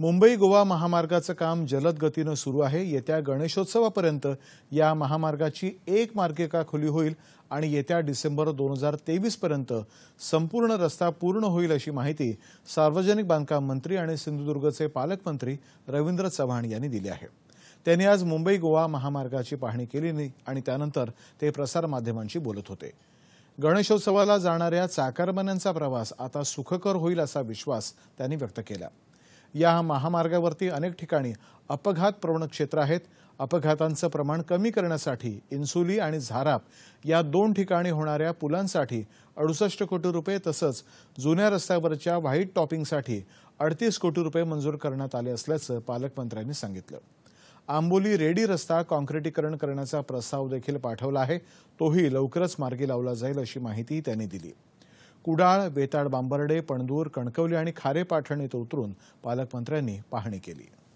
मुंबई गोवा महामार्गाचं काम जलद गतीनं सुरू आहे येत्या गणेशोत्सवापर्यंत या महामार्गाची एक मार्गिका खुली होईल आणि येत्या डिसेंबर दोन हजार तेवीसपर्यंत संपूर्ण रस्ता पूर्ण होईल अशी माहिती सार्वजनिक बांधकाम मंत्री आणि सिंधुदुर्गचे पालकमंत्री रवींद्र चव्हाण यांनी दिली आहे त्यांनी आज मुंबई गोवा महामार्गाची पाहणी केली आणि त्यानंतर ते प्रसारमाध्यमांशी बोलत होते गणेशोत्सवाला जाणाऱ्या चाकारमान्यांचा प्रवास आता सुखकर होईल असा विश्वास त्यांनी व्यक्त केला या महामार्गावरती अनेक ठिकाणी अपघात प्रवण क्षेत्र आहेत अपघातांचं प्रमाण कमी करण्यासाठी इन्सुली आणि झाराप या दोन ठिकाणी होणाऱ्या पुलांसाठी अडुसष्ट कोटी रुपये तसंच जुन्या रस्त्यावरच्या व्हाईट टॉपिंगसाठी अडतीस कोटी रुपये मंजूर करण्यात आले असल्याचं पालकमंत्र्यांनी सांगितलं आंबोली रेडी रस्ता कॉन्क्रिटीकरण करण्याचा प्रस्ताव देखील पाठवला आहे तोही लवकरच मार्गी लावला जाईल अशी माहितीही त्यांनी दिली कुडाळ वेताड बांबर्डे पणदूर कणकवली आणि पाठण इथं उतरून पालकमंत्र्यांनी पाहणी केली